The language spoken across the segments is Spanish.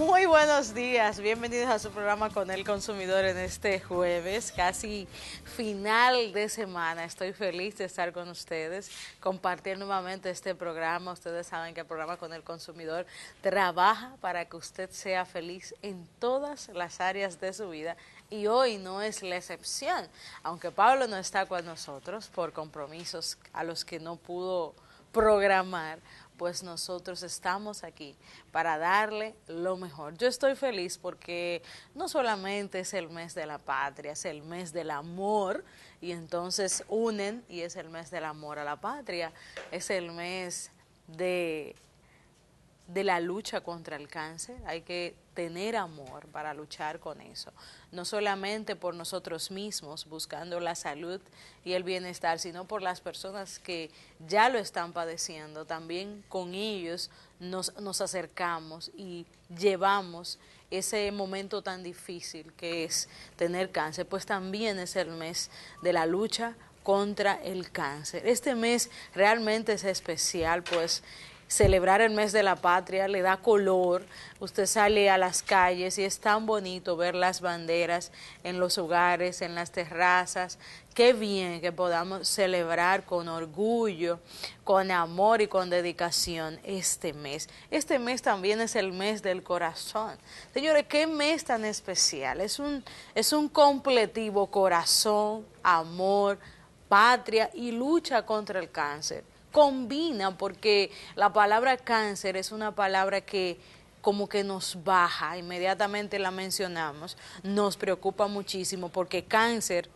Muy buenos días, bienvenidos a su programa con el consumidor en este jueves, casi final de semana. Estoy feliz de estar con ustedes, compartir nuevamente este programa. Ustedes saben que el programa con el consumidor trabaja para que usted sea feliz en todas las áreas de su vida y hoy no es la excepción, aunque Pablo no está con nosotros por compromisos a los que no pudo programar, pues nosotros estamos aquí para darle lo mejor. Yo estoy feliz porque no solamente es el mes de la patria, es el mes del amor y entonces unen y es el mes del amor a la patria, es el mes de de la lucha contra el cáncer, hay que tener amor para luchar con eso, no solamente por nosotros mismos buscando la salud y el bienestar, sino por las personas que ya lo están padeciendo, también con ellos nos, acercamos y llevamos ese momento tan difícil que es tener cáncer, pues también es el mes de la lucha contra el cáncer. Este mes realmente es especial, pues celebrar el mes de la patria, le da color, usted sale a las calles y es tan bonito ver las banderas en los hogares, en las terrazas. Qué bien que podamos celebrar con orgullo, con amor y con dedicación este mes. Este mes también es el mes del corazón. Señores, qué mes tan especial. Es un, es un completivo corazón, amor, patria y lucha contra el cáncer combina, porque la palabra cáncer es una palabra que como que nos baja, inmediatamente la mencionamos, nos preocupa muchísimo porque cáncer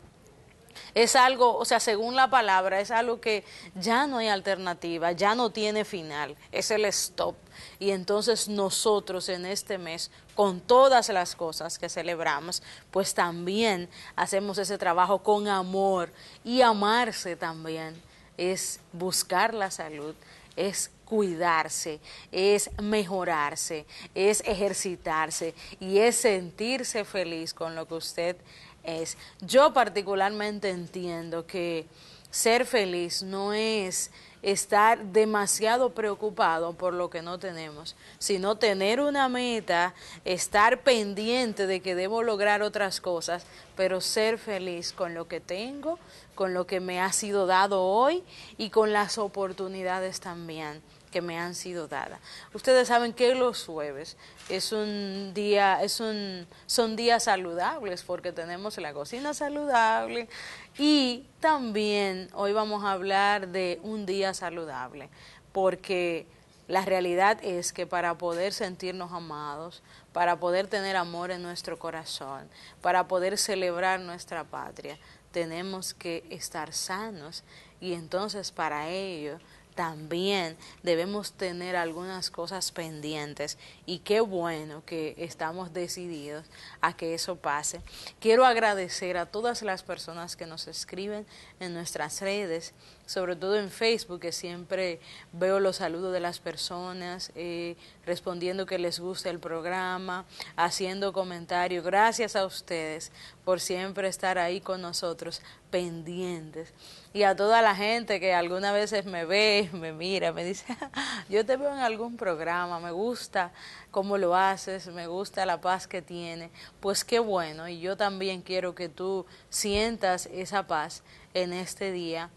es algo, o sea, según la palabra, es algo que ya no hay alternativa, ya no tiene final, es el stop. Y entonces nosotros en este mes, con todas las cosas que celebramos, pues también hacemos ese trabajo con amor y amarse también es buscar la salud, es cuidarse, es mejorarse, es ejercitarse y es sentirse feliz con lo que usted es. Yo particularmente entiendo que ser feliz no es estar demasiado preocupado por lo que no tenemos, sino tener una meta, estar pendiente de que debo lograr otras cosas, pero ser feliz con lo que tengo, con lo que me ha sido dado hoy y con las oportunidades también que me han sido dadas. Ustedes saben que los jueves es un día, es un, son días saludables porque tenemos la cocina saludable y también hoy vamos a hablar de un día saludable porque la realidad es que para poder sentirnos amados, para poder tener amor en nuestro corazón, para poder celebrar nuestra patria, tenemos que estar sanos y entonces para ello también debemos tener algunas cosas pendientes y qué bueno que estamos decididos a que eso pase. Quiero agradecer a todas las personas que nos escriben en nuestras redes sobre todo en Facebook, que siempre veo los saludos de las personas, eh, respondiendo que les gusta el programa, haciendo comentarios. Gracias a ustedes por siempre estar ahí con nosotros, pendientes. Y a toda la gente que algunas veces me ve, me mira, me dice, yo te veo en algún programa, me gusta cómo lo haces, me gusta la paz que tiene. Pues qué bueno, y yo también quiero que tú sientas esa paz en este día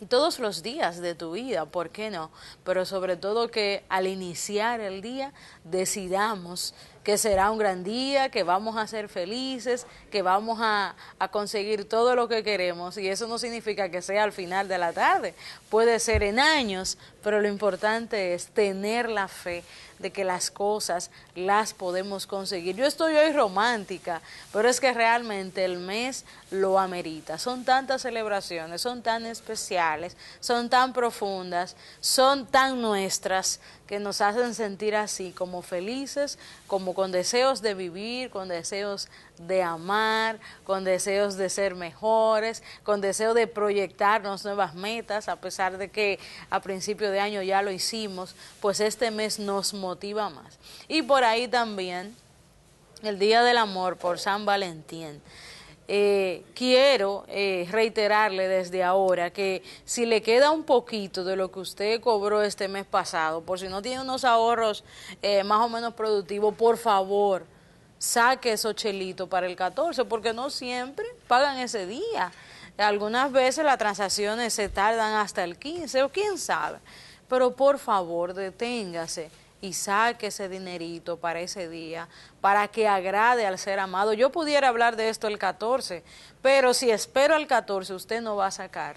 y todos los días de tu vida, ¿por qué no? Pero sobre todo que al iniciar el día decidamos que será un gran día, que vamos a ser felices, que vamos a, a, conseguir todo lo que queremos. Y eso no significa que sea al final de la tarde, puede ser en años, pero lo importante es tener la fe de que las cosas las podemos conseguir. Yo estoy hoy romántica, pero es que realmente el mes lo amerita. Son tantas celebraciones, son tan especiales, son tan profundas, son tan nuestras que nos hacen sentir así, como felices, como con deseos de vivir, con deseos de amar, con deseos de ser mejores, con deseo de proyectarnos nuevas metas, a pesar de que a principio de año ya lo hicimos, pues este mes nos motiva más. Y por ahí también el Día del Amor por San Valentín. Eh, quiero eh, reiterarle desde ahora que si le queda un poquito de lo que usted cobró este mes pasado, por si no tiene unos ahorros eh, más o menos productivos, por favor, saque esos chelitos para el 14, porque no siempre pagan ese día. Algunas veces las transacciones se tardan hasta el 15 o quién sabe. Pero por favor, deténgase y saque ese dinerito para ese día, para que agrade al ser amado. Yo pudiera hablar de esto el 14, pero si espero al 14, usted no va a sacar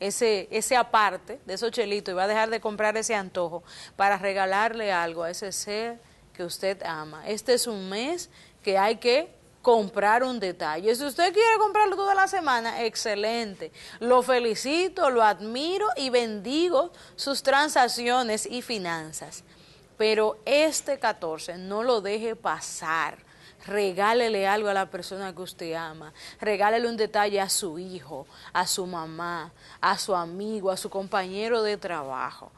ese, ese aparte de esos chelitos y va a dejar de comprar ese antojo para regalarle algo a ese ser que usted ama. Este es un mes que hay que comprar un detalle. Si usted quiere comprarlo toda la semana, excelente. Lo felicito, lo admiro y bendigo sus transacciones y finanzas. Pero este 14 no lo deje pasar. Regálele algo a la persona que usted ama. Regálele un detalle a su hijo, a su mamá, a su amigo, a su compañero de trabajo.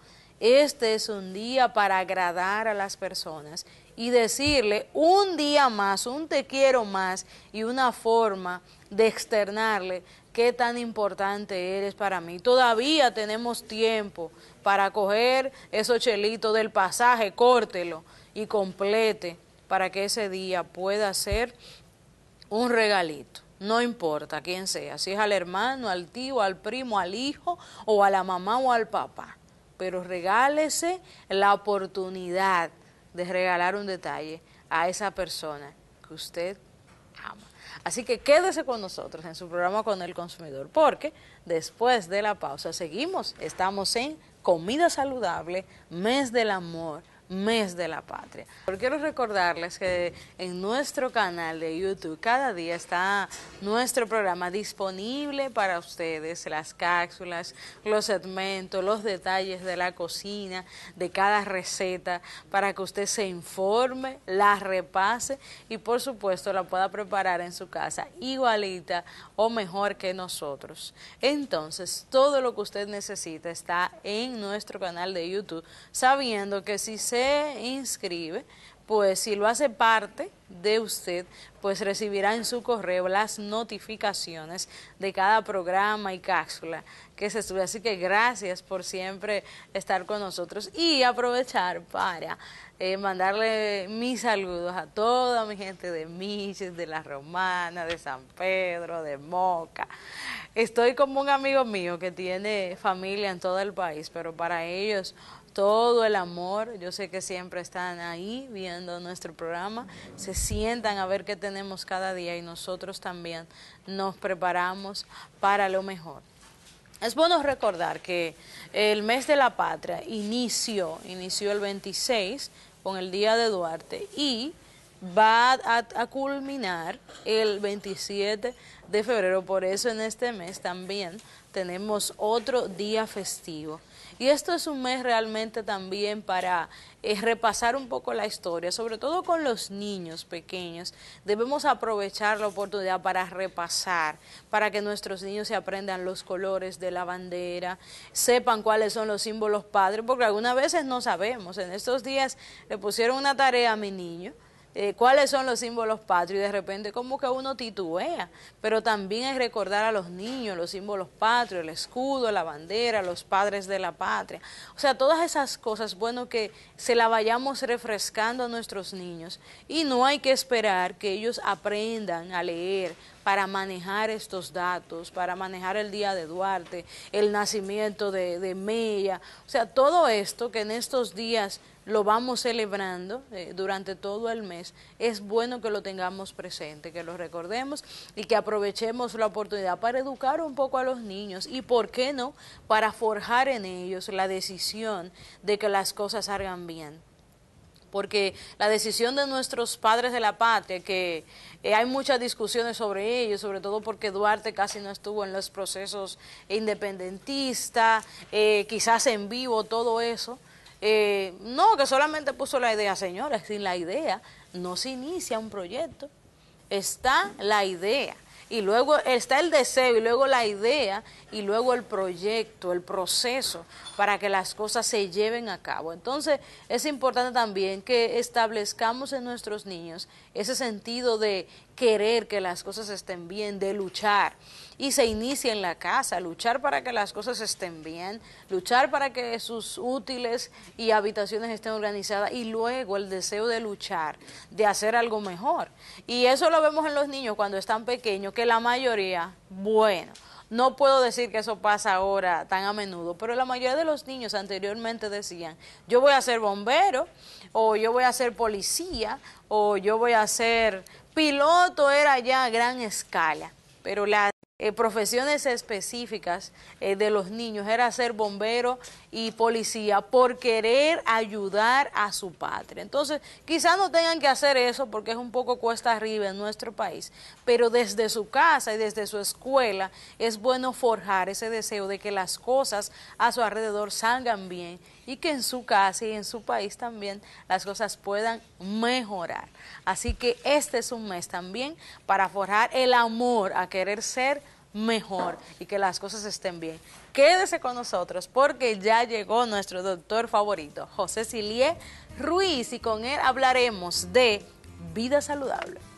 Este es un día para agradar a las personas y decirle un día más, un te quiero más y una forma de externarle qué tan importante eres para mí. Todavía tenemos tiempo para coger esos chelitos del pasaje, córtelo y complete para que ese día pueda ser un regalito. No importa quién sea, si es al hermano, al tío, al primo, al hijo o a la mamá o al papá pero regálese la oportunidad de regalar un detalle a esa persona que usted ama. Así que quédese con nosotros en su programa con el consumidor, porque después de la pausa seguimos, estamos en Comida Saludable, Mes del Amor mes de la patria. porque quiero recordarles que en nuestro canal de YouTube cada día está nuestro programa disponible para ustedes, las cápsulas, los segmentos, los detalles de la cocina, de cada receta, para que usted se informe, la repase y por supuesto la pueda preparar en su casa igualita o mejor que nosotros. Entonces, todo lo que usted necesita está en nuestro canal de YouTube, sabiendo que si se se inscribe, pues si lo hace parte de usted, pues recibirá en su correo las notificaciones de cada programa y cápsula que se sube. Así que gracias por siempre estar con nosotros y aprovechar para eh, mandarle mis saludos a toda mi gente de Miches, de La Romana, de San Pedro, de Moca. Estoy como un amigo mío que tiene familia en todo el país, pero para ellos todo el amor. Yo sé que siempre están ahí viendo nuestro programa, se sientan a ver qué tenemos cada día y nosotros también nos preparamos para lo mejor. Es bueno recordar que el mes de la patria inició, inició el 26 con el Día de Duarte y va a, a, culminar el 27 de febrero. Por eso en este mes también tenemos otro día festivo. Y esto es un mes realmente también para eh, repasar un poco la historia, sobre todo con los niños pequeños. Debemos aprovechar la oportunidad para repasar, para que nuestros niños se aprendan los colores de la bandera, sepan cuáles son los símbolos padres, porque algunas veces no sabemos. En estos días le pusieron una tarea a mi niño eh, cuáles son los símbolos patrios y de repente como que uno titubea, pero también es recordar a los niños los símbolos patrios, el escudo, la bandera, los padres de la patria. O sea, todas esas cosas, bueno, que se la vayamos refrescando a nuestros niños y no hay que esperar que ellos aprendan a leer para manejar estos datos, para manejar el día de Duarte, el nacimiento de, de Mella, o sea, todo esto que en estos días lo vamos celebrando eh, durante todo el mes, es bueno que lo tengamos presente, que lo recordemos y que aprovechemos la oportunidad para educar un poco a los niños y, ¿por qué no?, para forjar en ellos la decisión de que las cosas salgan bien porque la decisión de nuestros padres de la patria, que eh, hay muchas discusiones sobre ello, sobre todo porque Duarte casi no estuvo en los procesos independentistas, eh, quizás en vivo, todo eso. Eh, no, que solamente puso la idea, señora, sin la idea no se inicia un proyecto, está la idea y luego está el deseo y luego la idea y luego el proyecto, el proceso para que las cosas se lleven a cabo. Entonces es importante también que establezcamos en nuestros niños ese sentido de querer que las cosas estén bien, de luchar. Y se inicia en la casa, luchar para que las cosas estén bien, luchar para que sus útiles y habitaciones estén organizadas y luego el deseo de luchar, de hacer algo mejor. Y eso lo vemos en los niños cuando están pequeños, que la mayoría, bueno, no puedo decir que eso pasa ahora tan a menudo, pero la mayoría de los niños anteriormente decían, yo voy a ser bombero, o yo voy a ser policía, o yo voy a ser piloto era ya a gran escala, pero las eh, profesiones específicas eh, de los niños era ser bombero y policía por querer ayudar a su patria. Entonces, quizás no tengan que hacer eso porque es un poco cuesta arriba en nuestro país, pero desde su casa y desde su escuela es bueno forjar ese deseo de que las cosas a su alrededor salgan bien y que en su casa y en su país también las cosas puedan mejorar. Así que este es un mes también para forjar el amor a querer ser mejor y que las cosas estén bien. Quédese con nosotros porque ya llegó nuestro doctor favorito, José Silie Ruiz, y con él hablaremos de vida saludable.